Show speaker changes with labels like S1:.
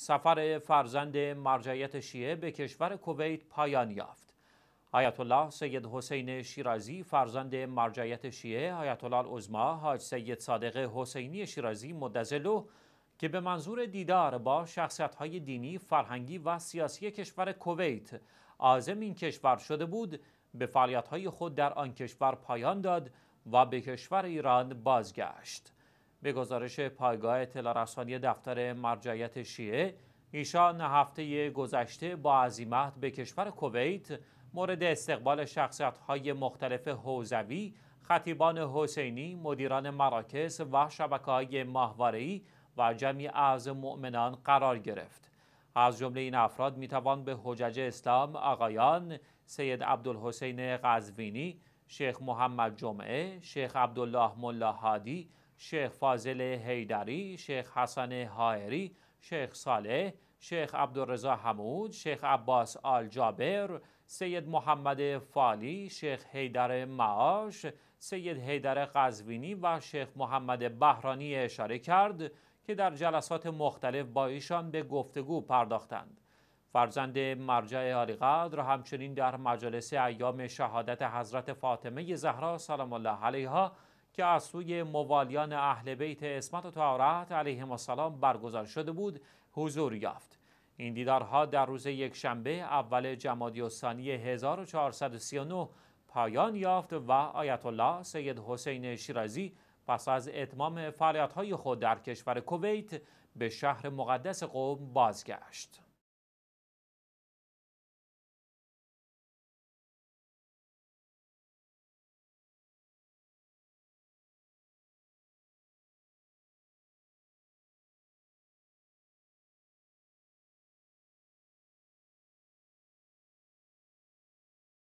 S1: سفر فرزند مرجعیت شیعه به کشور کویت پایان یافت. آیت الله سید حسین شیرازی فرزند مرجعیت شیعه آیت الله العظما حاج سید صادق حسینی شیرازی مدزلو که به منظور دیدار با شخصیت دینی، فرهنگی و سیاسی کشور کویت عازم این کشور شده بود به فعالیت خود در آن کشور پایان داد و به کشور ایران بازگشت. به گزارش پایگاه اطلاع دفتر مرجعیت شیعه ایشان هفته گذشته با عزیمت به کشور کویت مورد استقبال شخصیت های مختلف حوزوی خطیبان حسینی، مدیران مراکز و شبکه های و جمعی از مؤمنان قرار گرفت. از جمله این افراد میتوان به حجج اسلام آقایان سید عبدالحسین قزوینی، شیخ محمد جمعه، شیخ عبدالله ملا شیخ فاضل هیدری، شیخ حسن هایری، شیخ صالح، شیخ عبدالرضا حمود، شیخ عباس آل جابر، سید محمد فالی، شیخ حیدر معاش، سید حیدر قزوینی و شیخ محمد بهرانی اشاره کرد که در جلسات مختلف با ایشان به گفتگو پرداختند. فرزند مرجع قدر همچنین در مجالس ایام شهادت حضرت فاطمه زهرا سلام الله علیها که از سوی موالیان اهل بیت اسمت و تعارت علیهم السلام برگزار شده بود حضور یافت این دیدارها در روز شنبه اول جمادی الثانی 1439 پایان یافت و آیت الله سید حسین شیرازی پس از اتمام فعالیت‌های خود در کشور کویت به شهر مقدس قوم بازگشت.